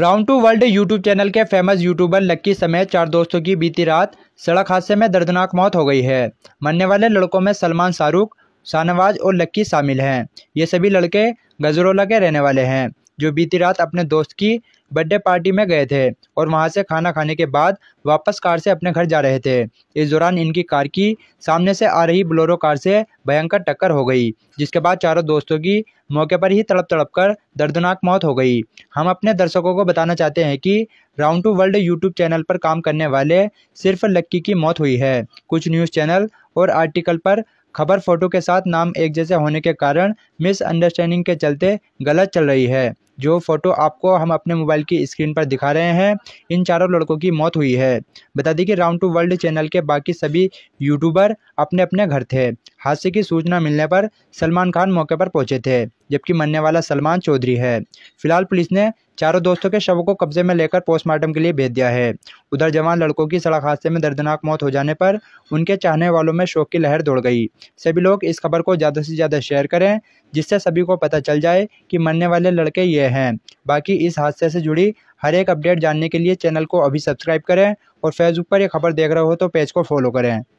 round two world YouTube channel के famous YouTuber Lucky समेत चार दोस्तों की बीती रात सड़क हादसे में दर्दनाक मौत हो गई है मरने वाले लड़कों में सलमान शाहरुख शाहनवाज और लक्की शामिल हैं ये सभी लड़के गजरोला के रहने वाले हैं जो बीती रात अपने दोस्त की बर्थडे पार्टी में गए थे और वहाँ से खाना खाने के बाद वापस कार से अपने घर जा रहे थे इस दौरान इनकी कार की सामने से आ रही ब्लोरो कार से भयंकर टक्कर हो गई जिसके बाद चारों दोस्तों की मौके पर ही तड़प तड़प कर दर्दनाक मौत हो गई हम अपने दर्शकों को बताना चाहते हैं कि round two world YouTube channel पर काम करने वाले सिर्फ लक्की की मौत हुई है कुछ न्यूज़ चैनल और आर्टिकल पर खबर फोटो के साथ नाम एक जैसे होने के कारण मिसअंडरस्टैंडिंग के चलते गलत चल रही है जो फ़ोटो आपको हम अपने मोबाइल की स्क्रीन पर दिखा रहे हैं इन चारों लड़कों की मौत हुई है बता दें कि राउंड टू वर्ल्ड चैनल के बाकी सभी यूट्यूबर अपने अपने घर थे हादसे की सूचना मिलने पर सलमान खान मौके पर पहुंचे थे जबकि मरने वाला सलमान चौधरी है फिलहाल पुलिस ने चारों दोस्तों के शवों को कब्जे में लेकर पोस्टमार्टम के लिए भेज दिया है उधर जवान लड़कों की सड़क हादसे में दर्दनाक मौत हो जाने पर उनके चाहने वालों में शोक की लहर दौड़ गई सभी लोग इस खबर को ज़्यादा से ज़्यादा शेयर करें जिससे सभी को पता चल जाए कि मरने वाले लड़के ये हैं बाकी इस हादसे से जुड़ी हर एक अपडेट जानने के लिए चैनल को अभी सब्सक्राइब करें और फेसबुक पर यह खबर देख रहे हो तो पेज को फॉलो करें